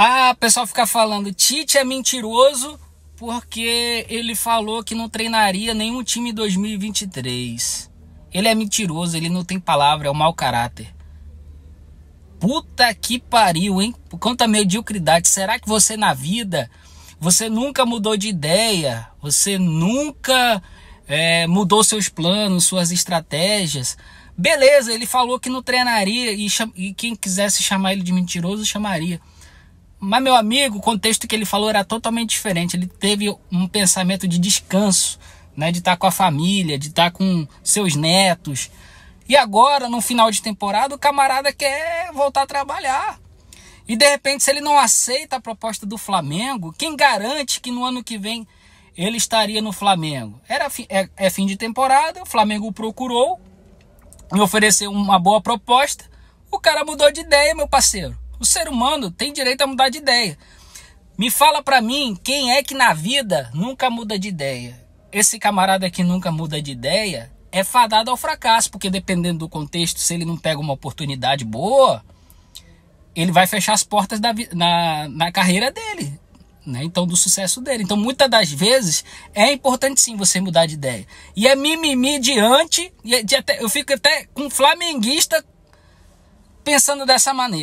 Ah, o pessoal fica falando, Tite é mentiroso porque ele falou que não treinaria nenhum time em 2023. Ele é mentiroso, ele não tem palavra, é um mau caráter. Puta que pariu, hein? Por conta da mediocridade, será que você na vida, você nunca mudou de ideia? Você nunca é, mudou seus planos, suas estratégias? Beleza, ele falou que não treinaria e, e quem quisesse chamar ele de mentiroso, chamaria. Mas, meu amigo, o contexto que ele falou era totalmente diferente. Ele teve um pensamento de descanso, né? De estar tá com a família, de estar tá com seus netos. E agora, no final de temporada, o camarada quer voltar a trabalhar. E de repente, se ele não aceita a proposta do Flamengo, quem garante que no ano que vem ele estaria no Flamengo? Era fi, é, é fim de temporada, o Flamengo o procurou, me ofereceu uma boa proposta. O cara mudou de ideia, meu parceiro. O ser humano tem direito a mudar de ideia. Me fala para mim quem é que na vida nunca muda de ideia. Esse camarada que nunca muda de ideia é fadado ao fracasso, porque dependendo do contexto, se ele não pega uma oportunidade boa, ele vai fechar as portas da, na, na carreira dele, né? Então, do sucesso dele. Então, muitas das vezes é importante sim você mudar de ideia. E é mimimi diante, e é eu fico até com um flamenguista pensando dessa maneira.